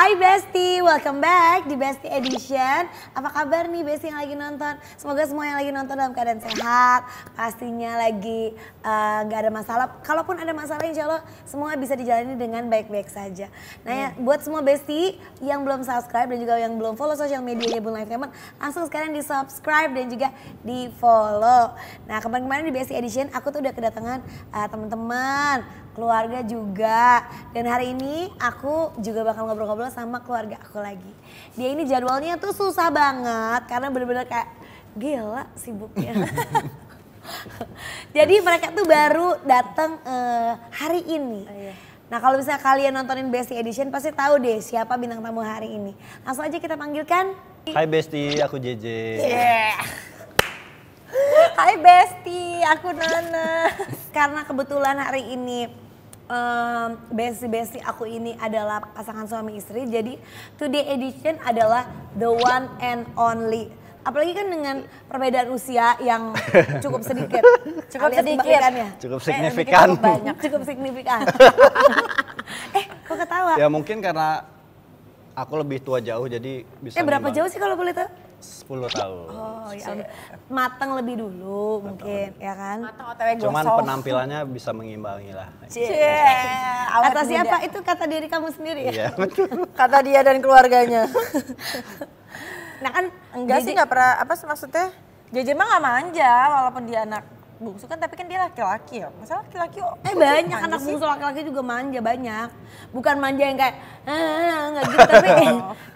Hai Besti, welcome back di Besti Edition. Apa kabar nih Besti yang lagi nonton? Semoga semua yang lagi nonton dalam keadaan sehat, pastinya lagi uh, eh, gak ada masalah. Kalaupun ada masalah insya Allah semua bisa dijalani dengan baik-baik saja. Nah ya, iya. buat semua Besti yang belum subscribe dan juga yang belum follow sosial ya Bun Live Teman, langsung sekarang di subscribe dan juga di follow. Nah kemarin-kemarin di Besti Edition aku tuh udah kedatangan uh, teman-teman keluarga juga. Dan hari ini aku juga bakal ngobrol-ngobrol sama keluarga aku lagi. Dia ini jadwalnya tuh susah banget karena bener-bener kayak gila sibuknya. Jadi mereka tuh baru datang uh, hari ini. Oh, iya. Nah kalau misalnya kalian nontonin Bestie Edition pasti tahu deh siapa bintang tamu hari ini. Langsung aja kita panggilkan. Hai Bestie, aku JJ. Yeah. Hai Besti, aku Nana. Karena kebetulan hari ini um, besti-besti aku ini adalah pasangan suami istri. Jadi today edition adalah the one and only. Apalagi kan dengan perbedaan usia yang cukup sedikit. cukup sedikit. Cukup eh, signifikan. Eh, banyak. Cukup signifikan. eh, kok ketawa? Ya mungkin karena aku lebih tua jauh jadi bisa Eh berapa nimbang. jauh sih kalau boleh tahu? 10 tahun. Oh, ya. Matang lebih dulu mungkin, lebih. ya kan? Matang OTW Cuman penampilannya bisa mengimbangi lah. Cie. Iya. Kata siapa itu kata diri kamu sendiri ya? Iya, betul. kata dia dan keluarganya. nah kan enggak Jadi, sih enggak pernah apa maksudnya? Jaja mah enggak manja walaupun dia anak bungsu kan tapi kan dia laki-laki ya masa laki-laki oh, eh banyak anak bungsu laki-laki juga manja banyak bukan manja yang kayak enggak ah, ah, ah, gitu tapi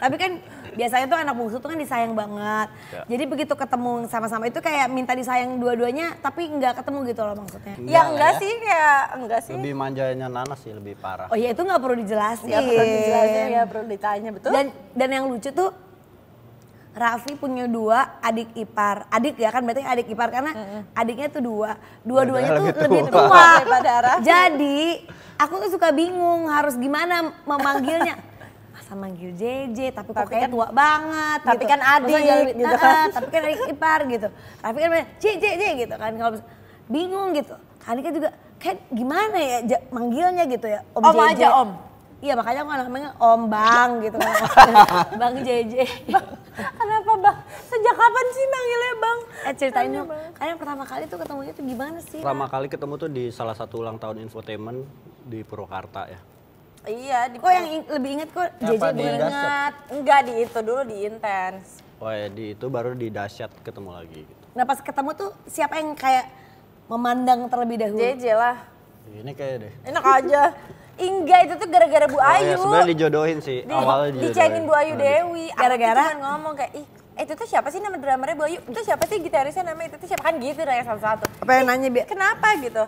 tapi kan biasanya tuh anak bungsu tuh kan disayang banget. Ya. Jadi begitu ketemu sama-sama itu kayak minta disayang dua-duanya tapi nggak ketemu gitu loh maksudnya. Enggak ya enggak ya. sih ya enggak sih. Lebih manjanya Nana sih lebih parah. Oh iya itu nggak perlu dijelasin. Nggak perlu iya. dijelasin ya perlu ditanya betul. Dan dan yang lucu tuh Raffi punya dua adik ipar. Adik ya kan berarti adik ipar karena mm-hmm. adiknya tuh dua. Dua-duanya tuh lebih tua. daripada Jadi aku tuh suka bingung harus gimana memanggilnya sama Gio JJ tapi, kok kayaknya kan tua banget tapi gitu. kan adik gitu kan. tapi kan adik ipar gitu tapi kan JJ gitu kan kalau bingung gitu kan juga kan gimana ya manggilnya gitu ya om, om JJ. aja om iya makanya aku namanya om bang gitu kan bang JJ kenapa bang sejak kapan sih manggilnya bang eh ceritain dong yang pertama kali tuh ketemunya tuh gimana sih pertama kali ketemu tuh di salah satu ulang tahun infotainment di Purwakarta ya Iya, di Kok yang lebih inget kok JJ inget. Enggak di itu dulu di intens. Oh ya di itu baru di dasyat ketemu lagi gitu. Nah pas ketemu tuh siapa yang kayak memandang terlebih dahulu? JJ lah. Ini kayak deh. Enak aja. Enggak itu tuh gara-gara Bu Ayu. Oh, ya, sebenarnya dijodohin sih di, awalnya. dijodohin. Bu Ayu nah, Dewi. Gitu. Gara-gara ngomong kayak ih eh itu tuh siapa sih nama dramernya Ayu? Itu siapa sih gitarisnya namanya itu tuh siapa kan gitu nanya salah satu. Apa yang nanya biar? Kenapa gitu?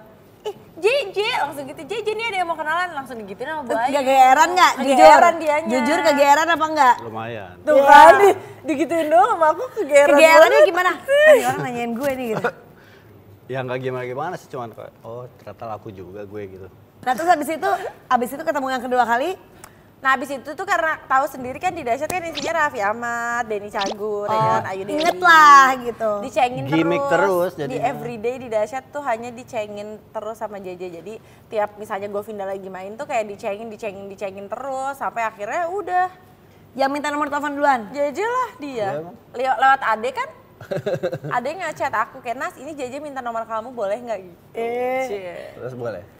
Eh, J JJ langsung gitu JJ ini ada yang mau kenalan langsung digituin sama Bu Ayu geeran gak? jujur dianya. jujur kegeeran apa enggak? lumayan tuh yeah. kan di, digituin doang sama aku kegeeran kegeerannya gimana? Tadi orang nanyain gue nih gitu ya nggak gimana gimana sih cuman oh ternyata laku juga gue gitu nah terus habis itu habis itu ketemu yang kedua kali Nah abis itu tuh karena tahu sendiri kan di dasar kan isinya Raffi Ahmad, Denny Cagur, oh, Ayu Dewi. Inget lah gitu. Dicengin Gimik terus. terus jadi di everyday di dahsyat tuh hanya dicengin terus sama JJ. Jadi tiap misalnya gue Govinda lagi main tuh kayak dicengin, dicengin, dicengin terus sampai akhirnya udah. Yang minta nomor telepon duluan? JJ lah dia. Ya, Le lewat Ade kan? Ade ngechat aku kayak Nas ini JJ minta nomor kamu boleh nggak gitu. Eh. Terus boleh.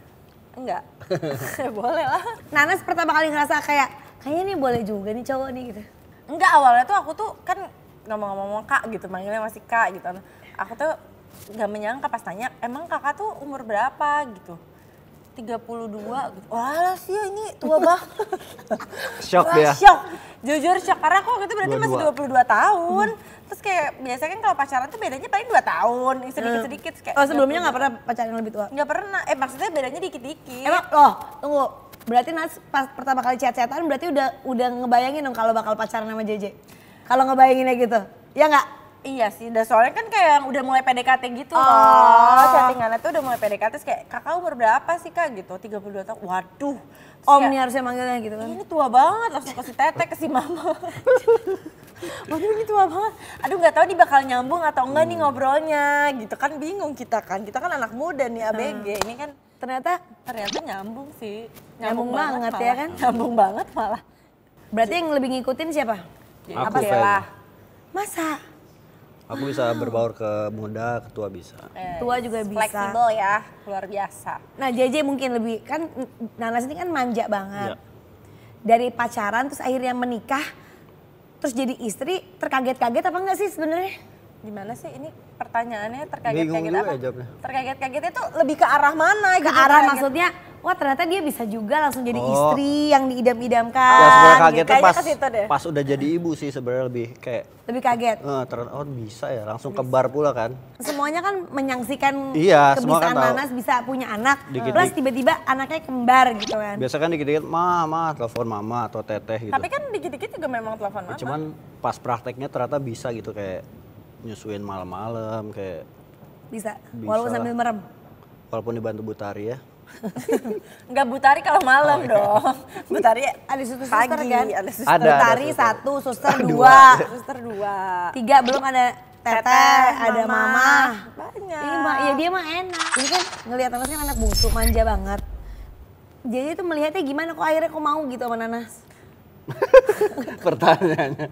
Enggak. boleh lah. Nanas pertama kali ngerasa kayak, kayaknya nih boleh juga nih cowok nih gitu. Enggak, awalnya tuh aku tuh kan ngomong-ngomong kak gitu, manggilnya masih kak gitu. Aku tuh gak menyangka pas tanya, emang kakak tuh umur berapa gitu. 32 gitu. Wah sih ini tua banget. shock dia. ya. Shock. Jujur shock karena aku waktu itu berarti 22. masih 22 tahun. Hmm. Terus kayak biasanya kan kalau pacaran tuh bedanya paling 2 tahun, hmm. sedikit-sedikit kayak. Oh, sebelumnya nggak pernah pacaran lebih tua? Nggak pernah. Eh maksudnya bedanya dikit-dikit. Emang loh, tunggu. Berarti Nas pas pertama kali chat-chatan berarti udah udah ngebayangin dong kalau bakal pacaran sama JJ. Kalau ngebayanginnya gitu. Ya nggak? Iya sih, udah soalnya kan kayak udah mulai PDKT gitu oh. loh. Chattingannya tuh udah mulai PDKT, kayak kakak umur berapa sih kak gitu, 32 tahun. Waduh. Terus Om nih harusnya manggilnya gitu kan. Ini tua banget, langsung kasih tetek, ke si mama. Waduh ini tua banget. Aduh nggak tahu nih bakal nyambung atau enggak hmm. nih ngobrolnya gitu kan bingung kita kan. Kita kan anak muda nih ABG. Hmm. Ini kan ternyata ternyata nyambung sih. Nyambung, nyambung banget, banget ya kan? Nyambung banget malah. Berarti yang lebih ngikutin siapa? Aku Apa sih lah? Masa? Aku bisa berbaur ke muda, ketua bisa. Eh, tua juga bisa. Flexible ya, luar biasa. Nah JJ mungkin lebih, kan Nanas ini kan manja banget. Ya. Dari pacaran terus akhirnya menikah, terus jadi istri, terkaget-kaget apa enggak sih sebenarnya? gimana sih ini pertanyaannya terkaget-kaget apa? Ya terkaget kaget itu lebih ke arah mana? Ke gitu, arah maksudnya wah ternyata dia bisa juga langsung jadi oh. istri yang diidam-idamkan. Ya sebenarnya gitu kaget gitu. tuh pas, pas udah jadi ibu sih sebenarnya lebih kayak lebih kaget. Eh, ternyata oh bisa ya langsung bisa. ke pula kan. Semuanya kan menyaksikan iya, kebisaan kan Nanas bisa punya anak. Dikit, plus tiba-tiba anaknya kembar gitu kan. Biasa kan dikit-dikit mama telepon mama atau teteh gitu. Tapi kan dikit-dikit juga memang telepon mama. Cuman pas prakteknya ternyata bisa gitu kayak nyusuin malam-malam kayak bisa, bisa walaupun sambil merem walaupun dibantu butari ya Enggak Butari kalau malam oh, iya. dong. Butari ada suster Pagi, suster kan? Ada suster. Ada, Butari ada suster. satu, suster dua. dua. Suster dua. Tiga belum ada teteh, ada mama. mama. Banyak. Ini mah ya dia mah enak. Ini kan ngelihat Nanas kan anak bungsu manja banget. Jadi itu melihatnya gimana kok akhirnya kok mau gitu sama Nanas? Pertanyaannya.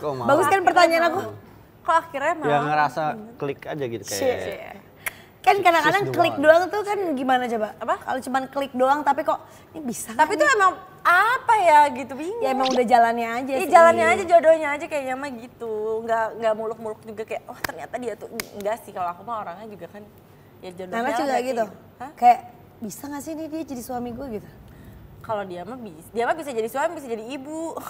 Kok mau? Bagus kan pertanyaan aku. Kok akhirnya ya, mau? Ya ngerasa klik aja gitu kayak. Cie kan kadang-kadang klik doang tuh kan gimana coba apa kalau cuma klik doang tapi kok ini bisa tapi itu kan ya? emang apa ya gitu ya, bingung ya emang udah jalannya aja ya, jalannya aja jodohnya aja kayaknya mah gitu nggak nggak muluk-muluk juga kayak oh ternyata dia tuh enggak sih kalau aku mah orangnya juga kan ya jodohnya juga gitu kayak, kayak bisa gak sih ini dia jadi suami gue gitu kalau dia mah bisa, dia mah bisa jadi suami, bisa jadi ibu.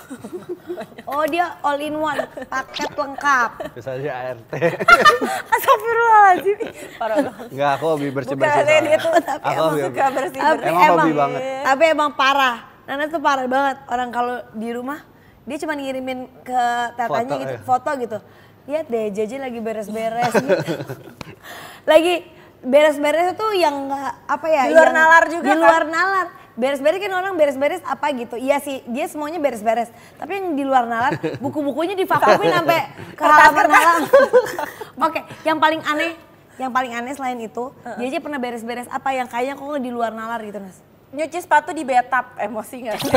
oh dia all in one, paket lengkap. Bisa jadi ART. Astagfirullahaladzim. Parah banget. Enggak, aku hobi bersih-bersih. Bukan bersih itu, tapi aku emang suka bersih-bersih. Tapi emang, hobi banget. Tapi emang parah. Nana tuh parah banget. Orang kalau di rumah, dia cuma ngirimin ke tatanya gitu, foto gitu. Lihat ya. gitu. iya deh, jajan lagi beres-beres lagi beres-beres itu yang apa ya di luar nalar juga di kan? luar nalar beres-beres kan orang beres-beres apa gitu. Iya sih, dia semuanya beres-beres. Tapi yang di luar nalar, buku-bukunya divakumin sampai ke halaman nalar. Oke, yang paling aneh, yang paling aneh selain itu, dia aja pernah beres-beres apa yang kayaknya kok di luar nalar gitu, Nas? nyuci sepatu di bathtub emosi nggak sih?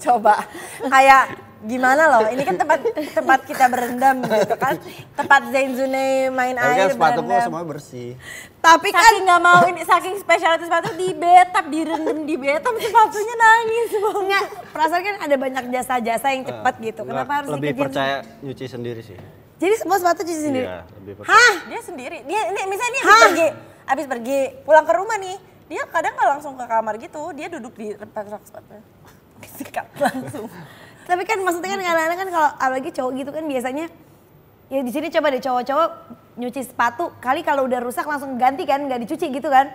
Coba kayak gimana loh? Ini kan tempat tempat kita berendam gitu kan? Tempat Zain Zune main Tapi kan air kan sepatu berendam. semua bersih. Tapi kan saking kan nggak mau ini saking spesialnya sepatu di bathtub direndam di bathtub sepatunya nangis banget. Perasaan kan ada banyak jasa-jasa yang eh, cepat gitu. Kenapa harus lebih percaya nyuci sendiri sih? Jadi semua sepatu cuci sendiri? Iya, lebih Hah? Dia sendiri. Dia ini misalnya ini habis pergi, habis pergi pulang ke rumah nih dia kadang nggak langsung ke kamar gitu dia duduk di tempat rak sepatu sikat langsung tapi kan maksudnya kan kadang-kadang kan kalau apalagi cowok gitu kan biasanya ya di sini coba deh cowok-cowok nyuci sepatu kali kalau udah rusak langsung ganti kan nggak dicuci gitu kan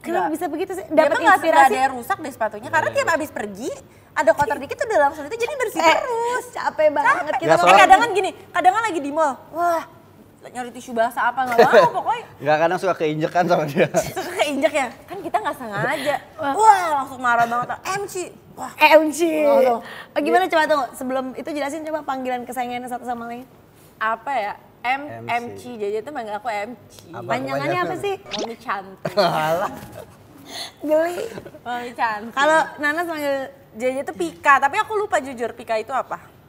Kenapa bisa begitu sih? Dapat inspirasi. Dia ada rusak deh sepatunya iya, karena tiap iya. habis pergi ada kotor iya. dikit tuh udah langsung itu jadi bersih eh, terus. Capek banget capek. kita. Ya, kadang kan gini, kadang kan lagi di mall. Wah, nyari tisu basah apa nggak mau pokoknya nggak kadang suka keinjekan sama dia suka keinjek ya kan kita nggak sengaja wah langsung marah banget MC wah eh, MC oh, gimana iya. coba tuh sebelum itu jelasin coba panggilan kesayangan satu sama lain apa ya M MC, MC. jadi itu manggil aku MC panjangannya apa kan? sih Mami cantik Alah. geli cantik kalau Nana manggil jaja itu Pika tapi aku lupa jujur Pika itu apa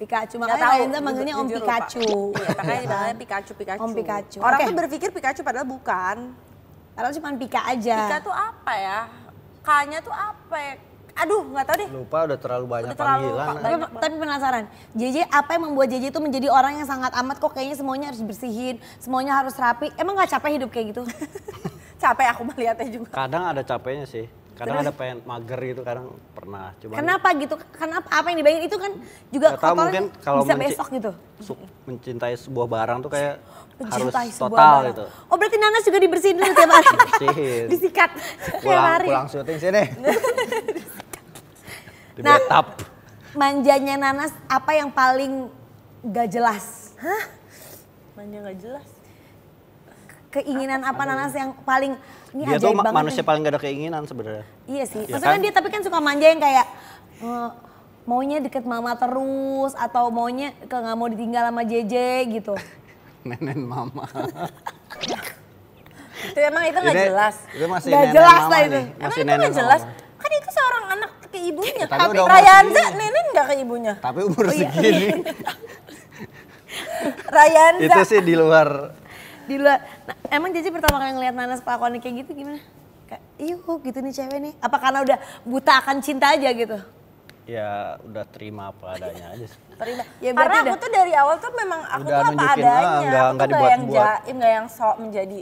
Pikachu. Makanya tahu. manggilnya Om Pikachu. Iya, makanya iya. dipanggilnya Pikachu, Pikachu. Om Pikachu. Orang okay. tuh berpikir Pikachu padahal bukan. Padahal cuma Pika aja. Pika tuh apa ya? K-nya tuh apa ya? Aduh, nggak tahu deh. Lupa udah terlalu banyak udah terlalu panggilan. Lupa, banyak tapi, penasaran, JJ apa yang membuat JJ itu menjadi orang yang sangat amat kok kayaknya semuanya harus bersihin, semuanya harus rapi. Emang nggak capek hidup kayak gitu? capek aku melihatnya juga. Kadang ada capeknya sih kadang Terus, ada pengen mager gitu kadang pernah cuma kenapa gitu kenapa apa yang dibayangin itu kan juga kotor mungkin kalau bisa besok gitu mencintai sebuah barang tuh kayak mencintai harus total itu. gitu oh berarti nanas juga dibersihin dulu tiap hari disikat pulang pulang syuting sini di nah, betap. manjanya nanas apa yang paling gak jelas hah manja gak jelas keinginan apa nanas yang paling ini dia tuh manusia paling gak ada keinginan sebenarnya iya sih ya kan? dia tapi kan suka manja yang kayak uh, maunya deket mama terus atau maunya ke nggak mau ditinggal sama JJ gitu nenek mama itu emang itu nggak jelas itu masih gak nenen jelas mama lah itu nih. masih emang itu jelas mama. kan itu seorang anak ke ibunya ya, tapi Rayanza nenek nggak ke ibunya tapi umur oh, iya. segini Rayanza itu sih di luar di luar Nah, emang Jaji pertama kali ngeliat Nanas kelakuannya kayak gitu gimana? Kayak, iuh iya gitu nih cewek nih. Apa karena udah buta akan cinta aja gitu? Ya udah terima apa adanya aja sih. terima. Ya, karena aku udah, tuh dari awal tuh memang aku udah tuh apa adanya. Enggak, ah, aku enggak, tuh dibuat, yang jaim, enggak yang sok menjadi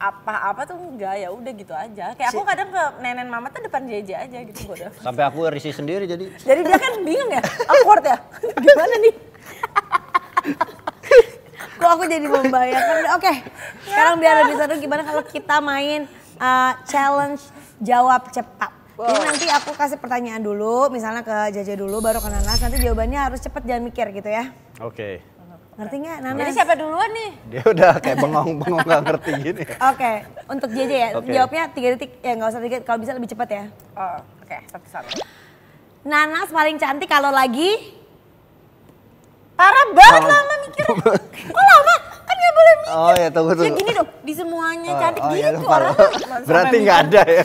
apa-apa tuh enggak ya udah gitu aja. Kayak aku kadang ke nenek mama tuh depan JJ aja gitu bodoh. Sampai aku risih sendiri jadi. Jadi dia kan bingung ya, awkward ya. Gimana nih? Kok aku jadi membayangkan. Oke, okay. sekarang biar lebih seru gimana kalau kita main uh, challenge jawab cepat. Wow. Jadi nanti aku kasih pertanyaan dulu, misalnya ke Jaja dulu, baru ke Nanas. Nanti jawabannya harus cepet, jangan mikir gitu ya. Oke. Okay. Ngerti nggak Nanas? Jadi siapa duluan nih? Dia udah kayak bengong-bengong nggak ngerti gini. Oke, okay. untuk Jaja ya, okay. jawabnya tiga detik, ya nggak usah tiga, kalau bisa lebih cepat ya. Oh, Oke, okay. satu-satu. Nanas paling cantik kalau lagi? Parah banget lama, lama mikirnya. Kok lama? Kan gak boleh mikir. Oh ya tunggu tunggu. Ya gini dong, di semuanya oh, cantik oh, oh, gitu ya, orang. Berarti nggak ada ya.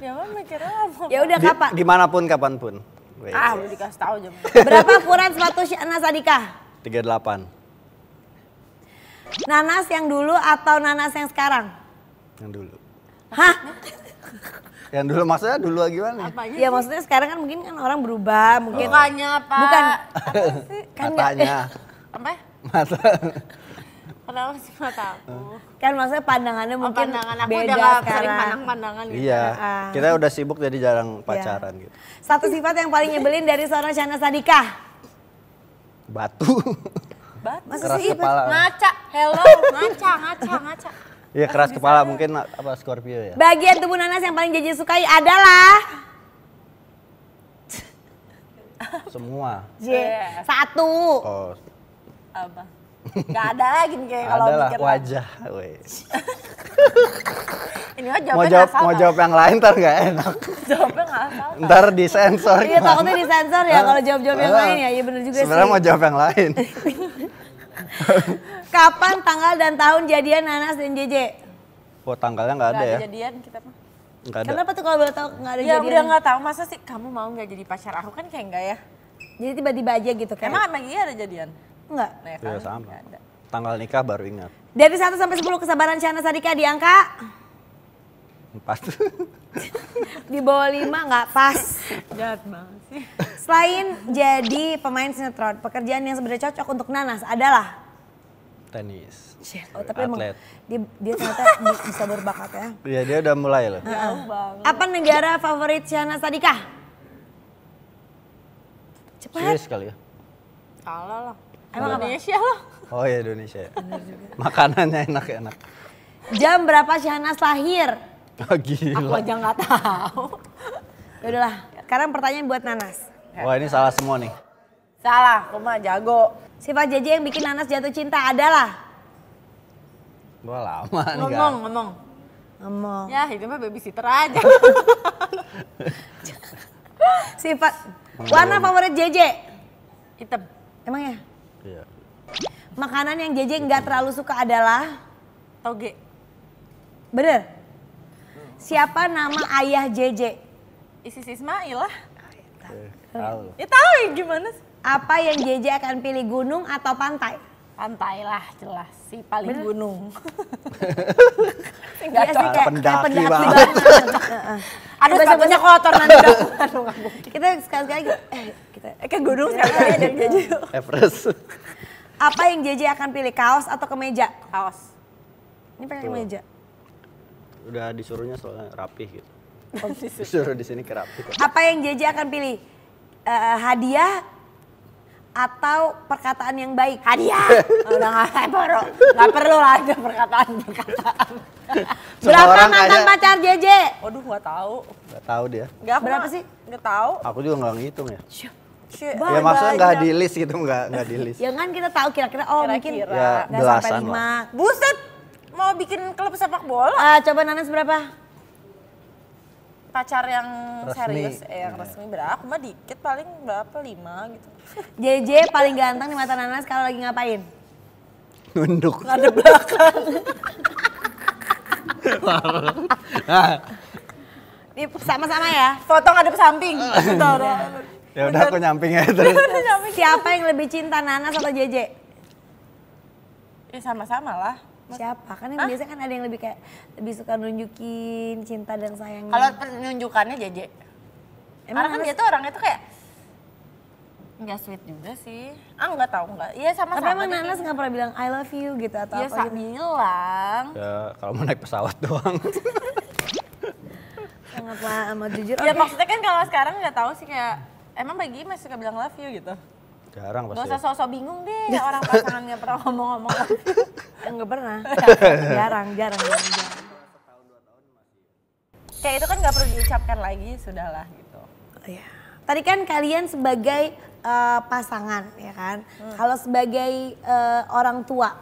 ya mah mikirnya lama. Ya udah kapan? Dimanapun kapanpun. Wait. Ah, udah dikasih tahu aja. Berapa ukuran sepatu Syahnas Adika? 38. Nanas yang dulu atau nanas yang sekarang? Yang dulu. Hah? Yang dulu maksudnya dulu gimana? mana? ya maksudnya sekarang kan mungkin kan orang berubah, mungkin oh. Bukannya, Pak. Bukan. Kan Apa? Mata. Kenapa sih mata aku? Kan maksudnya pandangannya oh, mungkin pandangan aku beda udah sekarang. sering pandang-pandangan gitu. Iya. Uh. Kita udah sibuk jadi jarang iya. pacaran iya. gitu. Satu sifat yang paling nyebelin dari seorang Shana Sadika. Batu. Batu. Masa sih? Ngaca. Hello, ngaca, ngaca, ngaca. Iya keras kepala mungkin apa Scorpio ya. Bagian tubuh nanas yang paling Jeje sukai adalah semua. J. Satu. Oh. Apa? Gak ada lagi nih kalau Ada wajah. Ini mah jawabnya mau jawab, Mau jawab yang lain ntar gak enak. jawabnya gak asal. Ntar disensor. Iya takutnya disensor ya kalau jawab-jawab yang lain ya. Iya bener juga Sebenarnya sih. Sebenernya mau jawab yang lain. Kapan tanggal dan tahun jadian Nanas dan JJ? Oh tanggalnya nggak ada, ya? jadian kita mah. Gak ada. Kenapa tuh kalau boleh tahu nggak ada ya, jadian? Ya udah nggak tahu masa sih kamu mau nggak jadi pacar aku kan kayak enggak ya? Jadi tiba-tiba aja gitu kan? Emang emang iya ada jadian? Enggak. Nah, ya, iya, kan? sama. Tanggal nikah baru ingat. Dari satu sampai sepuluh kesabaran Syahna Sadika di Empat. di bawah lima nggak pas. Jahat banget sih. Selain jadi pemain sinetron, pekerjaan yang sebenarnya cocok untuk Nanas adalah tenis. Oh, tapi Atlet. emang dia, dia ternyata bisa berbakat ya. Iya, dia udah mulai loh. uh Apa negara favorit Syahna Sadikah? Cepat. Swiss kali ya. Kalah lah. Emang Indonesia loh. Oh iya Indonesia. Makanannya enak-enak. Jam berapa Syahnas lahir? Gila. Aku aja nggak tahu. Yaudah lah, sekarang pertanyaan buat Nanas. Wah ini salah semua nih. Salah, aku jago. Sifat JJ yang bikin Nanas jatuh cinta adalah? Gua lama nih Ngomong, ngomong. Ngomong. Ya itu mah babysitter aja. Sifat. Warna favorit JJ? Hitam. Emang ya? Iya. Makanan yang JJ nggak terlalu suka adalah? Toge. Bener? siapa nama ayah JJ? Isis Ismail lah. Tahu. Ya tahu ya gimana sih? Apa yang JJ akan pilih gunung atau pantai? Pantai lah jelas si paling Bener. gunung. Enggak iya sih kayak pendaki, pendaki banget. Eh, Aduh sepatunya kotor nanti kita sekali lagi eh, kita eh ke gunung sekali dan JJ. Everest. Apa yang JJ akan pilih kaos atau kemeja? Kaos. Ini pakai kemeja udah disuruhnya soalnya rapi gitu. Oh, disuruh di sini ke Apa yang JJ akan pilih? Uh, hadiah atau perkataan yang baik? Hadiah. Udah nggak perlu, nggak perlu lah ada perkataan-perkataan. Berapa mantan kayaknya... pacar JJ? Waduh nggak tahu. Nggak tahu dia. Gak berapa sih? Nggak tahu. Aku juga nggak ngitung ya. Syuh. ya maksudnya nggak di list gitu nggak nggak di list. ya kan kita tahu kira-kira oh kira -kira. mungkin ya, gak sampai lima. Buset mau bikin klub sepak bola. Uh, coba Nanas berapa? Pacar yang resmi. serius, eh, yang iya. resmi berapa? Mah dikit paling berapa? Lima gitu. JJ paling ganteng di mata Nanas kalau lagi ngapain? Nunduk. Ada belakang. Ah. Ini sama-sama ya. Foto ada samping. Betul. Ah. Ya. ya udah aku nyamping ya terus. Siapa yang lebih cinta Nana atau JJ? Ya sama-sama lah siapa kan yang biasanya kan ada yang lebih kayak lebih suka nunjukin cinta dan sayangnya kalau penunjukannya jeje Emang karena kan dia tuh orangnya tuh kayak nggak sweet juga sih ah nggak tahu nggak iya sama tapi emang Nanas nggak pernah bilang I love you gitu atau ya, apa gitu bilang ya kalau mau naik pesawat doang sangat amat jujur ya okay. maksudnya kan kalau sekarang nggak tahu sih kayak emang bagi masih suka bilang love you gitu Jarang pasti. Gak usah sosok bingung deh orang pasangan nggak pernah ngomong-ngomong. Nggak pernah. jarang, jarang, jarang. jarang. Kayak itu kan gak perlu diucapkan lagi, sudahlah gitu. Iya. Tadi kan kalian sebagai uh, pasangan ya kan, hmm. kalau sebagai uh, orang tua,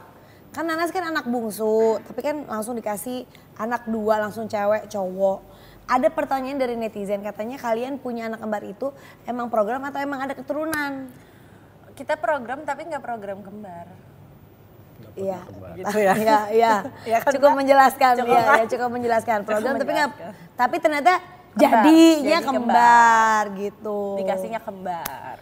kan Nanas kan anak bungsu, tapi kan langsung dikasih anak dua langsung cewek cowok ada pertanyaan dari netizen katanya kalian punya anak kembar itu emang program atau emang ada keturunan? kita program tapi nggak program kembar. Iya, gitu ya. Iya, iya. ya kan cukup menjelaskan, cukup ya, cukup menjelaskan program cukup tapi enggak tapi ternyata kembar. jadinya jadi kembar. kembar gitu. Dikasihnya kembar.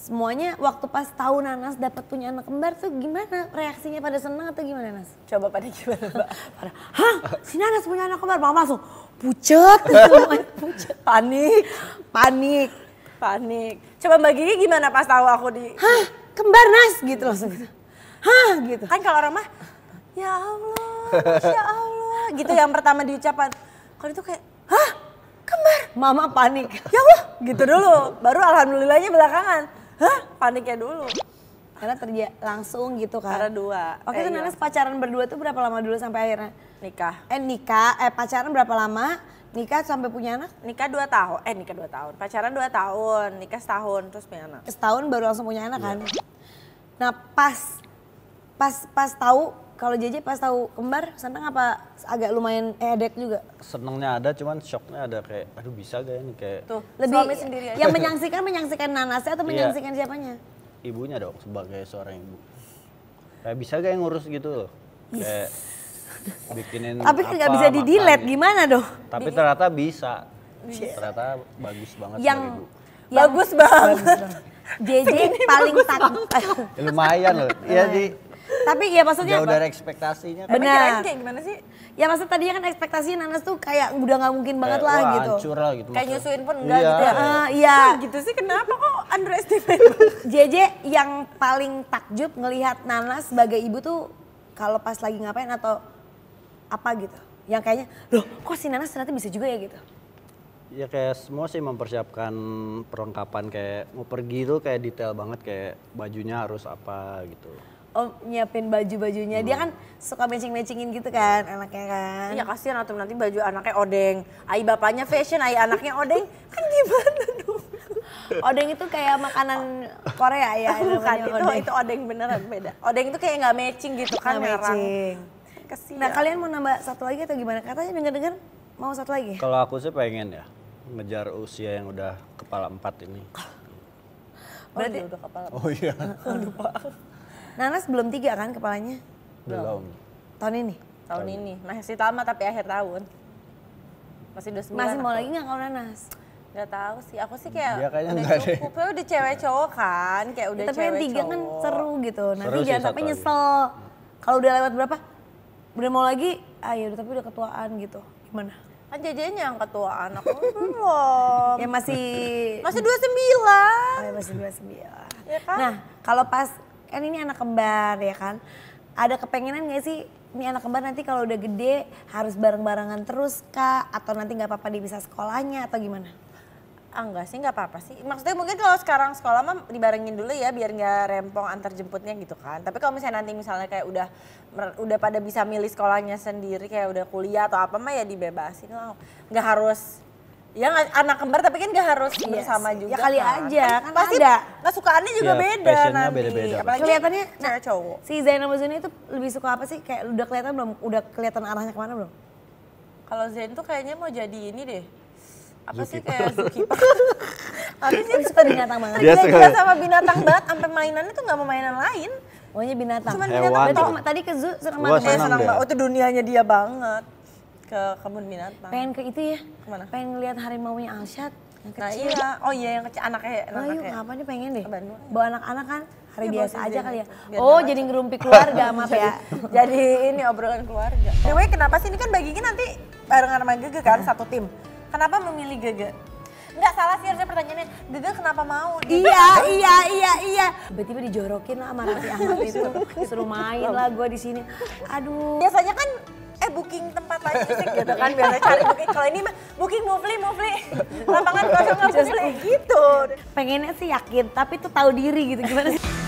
Semuanya waktu pas tahu Nanas dapat punya anak kembar tuh gimana reaksinya pada seneng atau gimana Nas? Coba pada gimana Mbak? hah si Nanas punya anak kembar, mama langsung pucet semuanya pucet. Panik. Panik panik coba mbak Gigi gimana pas tahu aku di hah kembar nas gitu langsung hah gitu kan kalau orang mah ya Allah ya Allah gitu yang pertama diucapkan kalau itu kayak hah kembar mama panik ya Allah gitu dulu baru alhamdulillahnya belakangan hah paniknya dulu karena terjadi langsung gitu kan. Karena dua. Oke, eh, tuh iya. pacaran berdua tuh berapa lama dulu sampai akhirnya? Nikah. Eh nikah, eh pacaran berapa lama? Nikah sampai punya anak? Nikah dua tahun, eh nikah dua tahun, pacaran dua tahun, nikah setahun terus punya anak. Setahun baru langsung punya anak iya. kan? Yeah. Nah pas, pas, pas tahu kalau JJ pas tahu kembar seneng apa agak lumayan edek juga? Senengnya ada cuman shocknya ada kayak aduh bisa gak ini ya kayak. Tuh lebih suami sendiri aja. Yang menyaksikan menyaksikan nanasnya atau iya. menyaksikan yeah. siapanya? Ibunya dong sebagai seorang ibu. Kayak bisa gak yang ngurus gitu loh. Kayak bikinin tapi nggak bisa di delete gitu. gimana dong tapi ternyata bisa ternyata bagus banget yang, bagus banget JJ paling takut eh, lumayan loh ya di tapi ya maksudnya jauh dari ekspektasinya kan. benar kayak gimana sih ya maksud tadi kan ekspektasi Nanas tuh kayak udah nggak mungkin banget kayak, lah wah, gitu hancur lah gitu kayak nyusuin pun enggak iya, gitu ya iya, uh, iya. gitu sih kenapa kok underestimate JJ yang paling takjub ngelihat Nanas sebagai ibu tuh kalau pas lagi ngapain atau apa gitu? Yang kayaknya, loh kok si Nanas ternyata bisa juga ya gitu? Ya kayak semua sih mempersiapkan perlengkapan kayak mau pergi tuh kayak detail banget kayak bajunya harus apa gitu. Oh nyiapin baju-bajunya, hmm. dia kan suka matching-matchingin gitu kan anaknya kan. Iya kasihan atau nanti baju anaknya odeng, ai bapaknya fashion, ai anaknya odeng, kan gimana dong? Odeng itu kayak makanan Korea ya, bukan itu odeng. itu odeng beneran beda. Odeng itu kayak nggak matching gitu kan gak Matching. Nah, kalian mau nambah satu lagi atau gimana? Katanya dengar-dengar mau satu lagi. Kalau aku sih pengen ya ngejar usia yang udah kepala empat ini. Oh, Berarti oh, udah kepala. Oh iya. Aduh, Pak. Nanas belum tiga kan kepalanya? Belum. Tahun ini? Tahun, tahun ini. Masih lama tapi akhir tahun. Masih dua Masih mau lagi nggak kalau Nanas? Gak tahu sih, aku sih kayak Dia kayaknya udah cukup, deh. Ya udah cewek cowok kan, kayak ya, udah ya, tapi cewek yang tiga kan seru gitu, nanti seru jangan sampai nyesel. Kalau udah lewat berapa, udah mau lagi ayo ah, ya tapi udah ketuaan gitu gimana kan jajanya yang ketuaan aku belum ya masih masih dua sembilan oh, ya masih dua sembilan ya kan? nah kalau pas kan ini anak kembar ya kan ada kepengenan gak sih ini anak kembar nanti kalau udah gede harus bareng-barengan terus kak atau nanti nggak apa-apa dia bisa sekolahnya atau gimana Ah, enggak sih, enggak apa-apa sih. Maksudnya mungkin kalau sekarang sekolah mah dibarengin dulu ya biar nggak rempong antar jemputnya gitu kan. Tapi kalau misalnya nanti misalnya kayak udah udah pada bisa milih sekolahnya sendiri kayak udah kuliah atau apa mah ya dibebasin lah. Nggak harus Ya anak kembar tapi kan gak harus yes. Iya bersama ya juga. Ya kali kan. aja kan, kan pasti ada. sukaannya juga ya, beda nanti. Beda -beda. Apalagi kelihatannya nah, cowok. Si Zainal Mazuni itu lebih suka apa sih? Kayak udah kelihatan belum? Udah kelihatan arahnya kemana belum? Kalau Zain tuh kayaknya mau jadi ini deh apa sih kayak zookeeper tapi dia suka binatang banget. Dia, sama binatang banget, sampai mainannya tuh gak mau mainan lain. maunya binatang. Cuman binatang. Berarti tadi ke zoo senang banget. Gue senang banget. Oh, itu dunianya dia banget. Ke kebun binatang. Pengen ke itu ya? Kemana? Pengen ngeliat harimau Alsyad. Yang nah, kecil. Nah, iya. Oh iya yang kecil anaknya. Anak oh, yuk ngapain nih pengen deh. Bawa anak-anak kan hari ya, biasa aja kali ya. Oh, jadi ngerumpi keluarga, maaf ya. jadi ini obrolan keluarga. Anyway, oh. kenapa sih ini kan baginya nanti barengan sama Gege kan satu tim. Kenapa memilih Gege? Enggak salah sih harusnya pertanyaannya, Gege kenapa mau? Gege. Iya, iya, iya, iya. Tiba-tiba dijorokin lah sama Raffi Ahmad itu. Disuruh main lah gue di sini. Aduh. Biasanya kan eh booking tempat lain sih gitu kan biasanya cari booking kalau ini mah booking mufli mufli lapangan kosong nggak mufli gitu pengennya sih yakin tapi tuh tahu diri gitu gimana sih